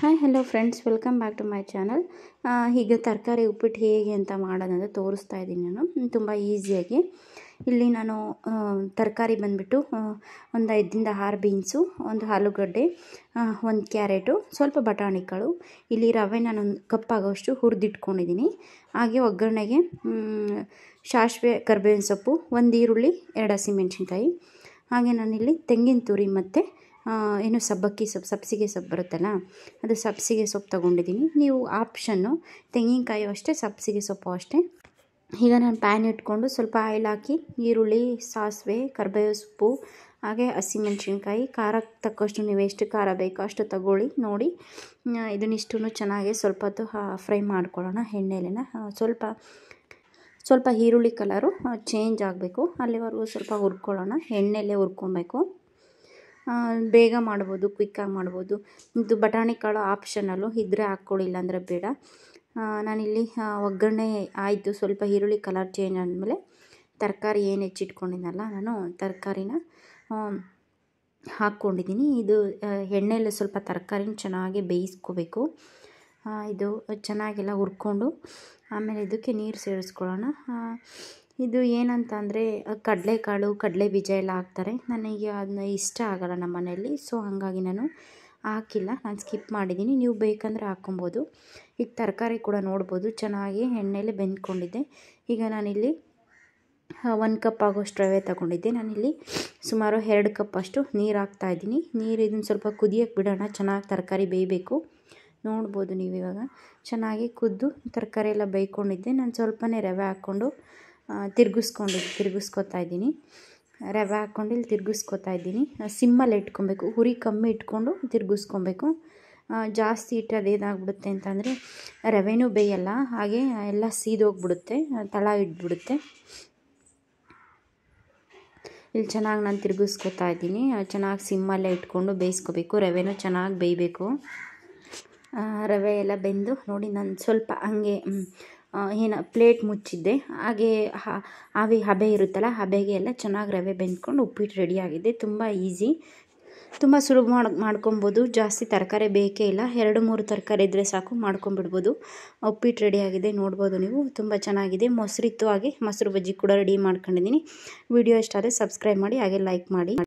hi hello friends welcome back to my channel ಹೀಗೆ ತರಕಾರಿ ಉಪ್ಪಿಟ್ಟು ಹೇಗೆ ಅಂತ ಮಾಡೋದಂತ ತೋರಿಸ್ತಾ ಇದ್ದೀನಿ ನಾನು ತುಂಬ ಈಸಿಯಾಗಿ ಇಲ್ಲಿ ನಾನು ತರಕಾರಿ ಬಂದ್ಬಿಟ್ಟು ಒಂದು ಐದರಿಂದ ಆರು ಬೀನ್ಸು ಒಂದು ಆಲೂಗಡ್ಡೆ ಒಂದು ಕ್ಯಾರೆಟು ಸ್ವಲ್ಪ ಬಟಾಣಿಕಾಳು ಇಲ್ಲಿ ರವೆ ನಾನೊಂದು ಕಪ್ಪಾಗೋಷ್ಟು ಹುರಿದಿಟ್ಕೊಂಡಿದ್ದೀನಿ ಹಾಗೆ ಒಗ್ಗರಣೆಗೆ ಸಾಸಿವೆ ಕರ್ಬೇವಿನ ಸೊಪ್ಪು ಒಂದು ಈರುಳ್ಳಿ ಎರಡು ಹಸಿಮೆಣ್ಸಿನ್ಕಾಯಿ ಹಾಗೆ ನಾನಿಲ್ಲಿ ತೆಂಗಿನ ತುರಿ ಮತ್ತು ಏನು ಸಬ್ಬಕ್ಕಿ ಸೊಪ್ಪು ಸಬ್ಸಿಗೆ ಸೊಪ್ಪು ಬರುತ್ತಲ್ಲ ಅದು ಸಬ್ಸಿಗೆ ಸೊಪ್ಪು ತೊಗೊಂಡಿದ್ದೀನಿ ನೀವು ಆಪ್ಷನ್ನು ತೆಂಗಿನಕಾಯಿ ಅಷ್ಟೇ ಸಬ್ಸಿಗೆ ಸೊಪ್ಪು ಅಷ್ಟೇ ಈಗ ನಾನು ಪ್ಯಾನ್ ಇಟ್ಕೊಂಡು ಸ್ವಲ್ಪ ಆಯಿಲ್ ಹಾಕಿ ಈರುಳ್ಳಿ ಸಾಸಿವೆ ಕರ್ಬೇವು ಸೊಪ್ಪು ಹಾಗೆ ಹಸಿಮೆಣ್ಸಿನ್ಕಾಯಿ ಖಾರಕ್ಕೆ ತಕ್ಕಷ್ಟು ನೀವು ಎಷ್ಟು ಖಾರ ಬೇಕೋ ಅಷ್ಟು ತಗೊಳ್ಳಿ ನೋಡಿ ಇದನ್ನಿಷ್ಟು ಚೆನ್ನಾಗಿ ಸ್ವಲ್ಪ ಹೊತ್ತು ಫ್ರೈ ಮಾಡ್ಕೊಳ್ಳೋಣ ಎಣ್ಣೆಲೆನ ಸ್ವಲ್ಪ ಸ್ವಲ್ಪ ಈರುಳ್ಳಿ ಕಲರು ಚೇಂಜ್ ಆಗಬೇಕು ಅಲ್ಲಿವರೆಗೂ ಸ್ವಲ್ಪ ಹುರ್ಕೊಳ್ಳೋಣ ಎಣ್ಣೆಲ್ಲೇ ಹುರ್ಕೊಬೇಕು ಬೇಗ ಮಾಡ್ಬೋದು ಕ್ವಿಕ್ಕಾಗಿ ಮಾಡ್ಬೋದು ಇದು ಬಟಾಣಿ ಕಾಳು ಆಪ್ಷನಲ್ಲು ಇದ್ರೆ ಹಾಕ್ಕೊಳ್ಳಿ ಇಲ್ಲಾಂದರೆ ಬೇಡ ನಾನಿಲ್ಲಿ ಒಗ್ಗರಣೆ ಆಯಿತು ಸ್ವಲ್ಪ ಈರುಳ್ಳಿ ಕಲರ್ ಚೇಂಜ್ ಆದಮೇಲೆ ತರಕಾರಿ ಏನು ಹೆಚ್ಚಿಟ್ಕೊಂಡಿದ್ದಲ್ಲ ನಾನು ತರಕಾರಿನ ಹಾಕ್ಕೊಂಡಿದ್ದೀನಿ ಇದು ಎಣ್ಣೆಯಲ್ಲಿ ಸ್ವಲ್ಪ ತರಕಾರಿನ ಚೆನ್ನಾಗಿ ಬೇಯಿಸ್ಕೋಬೇಕು ಇದು ಚೆನ್ನಾಗೆಲ್ಲ ಹುರ್ಕೊಂಡು ಆಮೇಲೆ ಇದಕ್ಕೆ ನೀರು ಸೇರಿಸ್ಕೊಳ್ಳೋಣ ಇದು ಏನಂತಂದರೆ ಕಡಲೆಕಾಳು ಕಡಲೆ ಬೀಜ ಎಲ್ಲ ಹಾಕ್ತಾರೆ ನನಗೆ ಅದನ್ನ ಇಷ್ಟ ಆಗಲ್ಲ ನಮ್ಮ ಮನೆಯಲ್ಲಿ ಸೊ ಹಾಗಾಗಿ ನಾನು ಹಾಕಿಲ್ಲ ನಾನು ಸ್ಕಿಪ್ ಮಾಡಿದ್ದೀನಿ ನೀವು ಬೇಕಂದರೆ ಹಾಕ್ಕೊಬೋದು ಈಗ ತರಕಾರಿ ಕೂಡ ನೋಡ್ಬೋದು ಚೆನ್ನಾಗಿ ಎಣ್ಣೆಲೆ ಬೆಂದ್ಕೊಂಡಿದ್ದೆ ಈಗ ನಾನಿಲ್ಲಿ ಒಂದು ಕಪ್ ಆಗೋಷ್ಟು ರವೆ ತಗೊಂಡಿದ್ದೆ ನಾನಿಲ್ಲಿ ಸುಮಾರು ಎರಡು ಕಪ್ ಅಷ್ಟು ನೀರು ಹಾಕ್ತಾಯಿದ್ದೀನಿ ನೀರು ಇದನ್ನು ಸ್ವಲ್ಪ ಕುದಿಯೋಕ್ಕೆ ಬಿಡೋಣ ಚೆನ್ನಾಗಿ ತರಕಾರಿ ಬೇಯಬೇಕು ನೋಡ್ಬೋದು ನೀವು ಇವಾಗ ಚೆನ್ನಾಗಿ ಕುದ್ದು ತರಕಾರಿ ಎಲ್ಲ ಬೇಯ್ಕೊಂಡಿದ್ದೆ ನಾನು ಸ್ವಲ್ಪನೇ ರವೆ ಹಾಕ್ಕೊಂಡು ತಿರುಗಿಸ್ಕೊಂಡು ತಿರುಗಿಸ್ಕೊತಾ ಇದ್ದೀನಿ ರವೆ ಹಾಕ್ಕೊಂಡು ಇಲ್ಲಿ ತಿರುಗಿಸ್ಕೊತಾ ಇದ್ದೀನಿ ಸಿಮ್ಮಲ್ಲಿ ಇಟ್ಕೊಬೇಕು ಹುರಿ ಕಮ್ಮಿ ಇಟ್ಕೊಂಡು ತಿರುಗಿಸ್ಕೊಬೇಕು ಜಾಸ್ತಿ ಇಟ್ಟರೆ ಏನಾಗ್ಬಿಡುತ್ತೆ ಅಂತಂದರೆ ರವೆನೂ ಬೇಯಲ್ಲ ಹಾಗೆ ಎಲ್ಲ ಸೀದೋಗ್ಬಿಡುತ್ತೆ ತಳ ಇಟ್ಬಿಡುತ್ತೆ ಇಲ್ಲಿ ಚೆನ್ನಾಗಿ ನಾನು ತಿರುಗಿಸ್ಕೊತಾ ಇದ್ದೀನಿ ಚೆನ್ನಾಗಿ ಸಿಮ್ಮಲ್ಲೇ ಇಟ್ಕೊಂಡು ಬೇಯಿಸ್ಕೋಬೇಕು ರವೆನೂ ಚೆನ್ನಾಗಿ ಬೇಯಬೇಕು ರವೆ ಎಲ್ಲ ಬೆಂದು ನೋಡಿ ನಾನು ಸ್ವಲ್ಪ ಹಂಗೆ ಏನು ಪ್ಲೇಟ್ ಮುಚ್ಚಿದ್ದೆ ಹಾಗೆ ಆವಿ ಹಬೆ ಇರುತ್ತಲ್ಲ ಹಬೆಗೆ ಎಲ್ಲ ಚೆನ್ನಾಗಿ ರವೆ ಬೆಂದ್ಕೊಂಡು ಉಪ್ಪಿಟ್ಟು ರೆಡಿಯಾಗಿದೆ ತುಂಬ ಈಸಿ ತುಂಬ ಸುಲಭ ಮಾಡಿ ಮಾಡ್ಕೊಬೋದು ಜಾಸ್ತಿ ತರಕಾರಿ ಬೇಕೇ ಇಲ್ಲ ಎರಡು ಮೂರು ತರಕಾರಿ ಇದ್ದರೆ ಸಾಕು ಮಾಡ್ಕೊಂಬಿಡ್ಬೋದು ಉಪ್ಪಿಟ್ಟು ರೆಡಿಯಾಗಿದೆ ನೋಡ್ಬೋದು ನೀವು ತುಂಬ ಚೆನ್ನಾಗಿದೆ ಮೊಸರಿತ್ತು ಹಾಗೆ ಮೊಸರು ಬಜ್ಜಿ ಕೂಡ ರೆಡಿ ಮಾಡ್ಕೊಂಡಿದ್ದೀನಿ ವಿಡಿಯೋ ಇಷ್ಟ ಆದರೆ ಸಬ್ಸ್ಕ್ರೈಬ್ ಮಾಡಿ ಹಾಗೆ ಲೈಕ್ ಮಾಡಿ